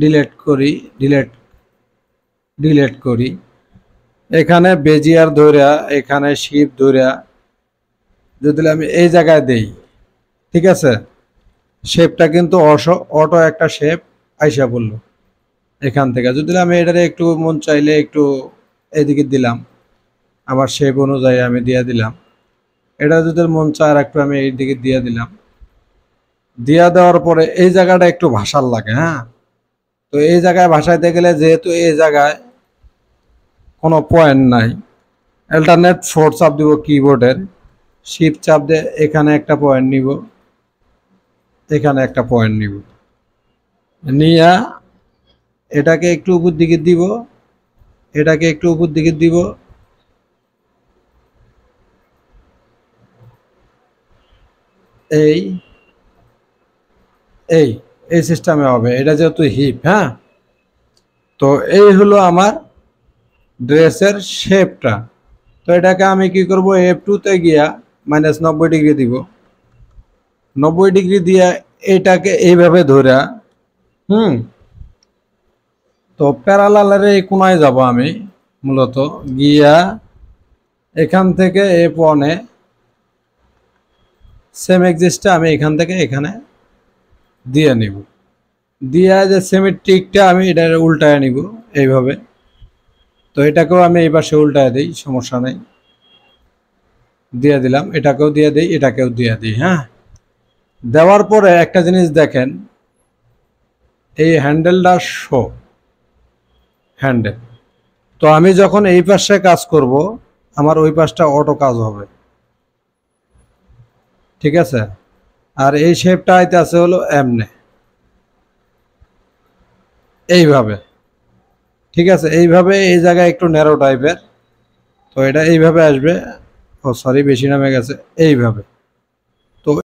delete করি delete delete করি এখানে বেজিয়ার ধইরা এখানে শিপ ধইরা যদি আমি এই জায়গায় দেই ঠিক আছে শেপটা কিন্তু অটো একটা শেপ আইসা বললো এখান থেকে যদি আমি এটার একটু মন চাইলে একটু এদিকে দিলাম আমার শেপ অনুযায়ী আমি দিয়ে দিলাম এটা যদি মন চায় একটু আমি এই দিকে দিয়ে দিলাম দিয়া দেওয়ার পরে এই জায়গাটা একটু ভাষার লাগে হ্যাঁ তো এই জায়গায় ভাষাইতে গেলে যেহেতু এই জায়গায় কোনো পয়েন্ট নাই অ্যাল্টারনেট শর্ট চাপ দিব কিবোর্ডের শিপ চাপ দিয়ে এখানে একটা পয়েন্ট নিব এখানে একটা পয়েন্ট নিব নিয়ে এটাকে একটু উপর দিকে দিব এটাকে একটু উপর দিকে দিব এই এই এই সিস্টেমে হবে এটা যেহেতু হিপ হ্যাঁ তো এই হলো আমার ড্রেসের শেপটা তো এটাকে আমি কি করব এফ টুতে গিয়া মাইনাস নব্বই ডিগ্রি দিব নব্বই ডিগ্রি দিয়া এটাকে এইভাবে ধরা হুম তো প্যারালালের এই কোনায় যাব আমি মূলত গিয়া এখান থেকে এফ ওয়ানে সেম এক্সিস্টটা আমি এখান থেকে এখানে দিয়ে নিব দিয়ে যে সেমেট্রিকটা আমি এটা উল্টায় নিব এইভাবে তো এটাকেও আমি এই পাশে উল্টায় দিই সমস্যা নেই দিয়ে দিলাম এটাকেও দিয়ে দিই এটাকেও দিয়ে দিই হ্যাঁ দেওয়ার পরে একটা জিনিস দেখেন এই হ্যান্ডেলটা শো হ্যান্ডেল তো আমি যখন এই পাশে কাজ করব আমার ওই পাশটা অটো কাজ হবে ঠিক আছে আর এই শেপটা আইতে আছে হলো এমনে এইভাবে ঠিক আছে এইভাবে এই জায়গায় একটু ন্যারো টাইপের তো এটা এইভাবে আসবে ও সরি বেশি নামে গেছে এইভাবে